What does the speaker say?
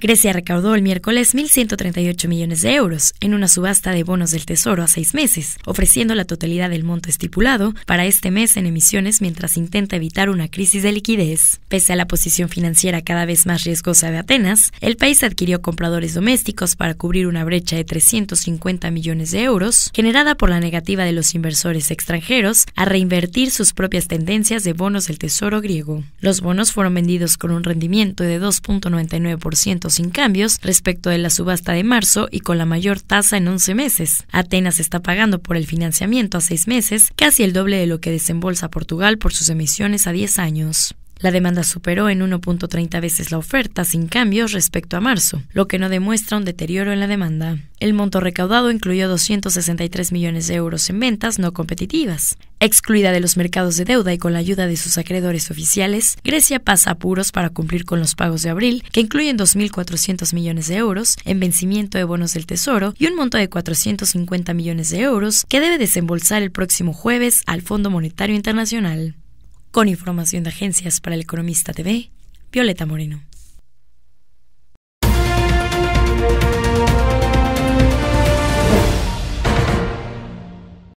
Grecia recaudó el miércoles 1.138 millones de euros en una subasta de bonos del Tesoro a seis meses, ofreciendo la totalidad del monto estipulado para este mes en emisiones mientras intenta evitar una crisis de liquidez. Pese a la posición financiera cada vez más riesgosa de Atenas, el país adquirió compradores domésticos para cubrir una brecha de 350 millones de euros generada por la negativa de los inversores extranjeros a reinvertir sus propias tendencias de bonos del Tesoro griego. Los bonos fueron vendidos con un rendimiento de 2.99% sin cambios respecto de la subasta de marzo y con la mayor tasa en 11 meses. Atenas está pagando por el financiamiento a 6 meses, casi el doble de lo que desembolsa Portugal por sus emisiones a 10 años. La demanda superó en 1.30 veces la oferta sin cambios respecto a marzo, lo que no demuestra un deterioro en la demanda. El monto recaudado incluyó 263 millones de euros en ventas no competitivas. Excluida de los mercados de deuda y con la ayuda de sus acreedores oficiales, Grecia pasa apuros para cumplir con los pagos de abril, que incluyen 2.400 millones de euros en vencimiento de bonos del Tesoro y un monto de 450 millones de euros que debe desembolsar el próximo jueves al Fondo Monetario Internacional. Con información de agencias para el Economista TV, Violeta Moreno.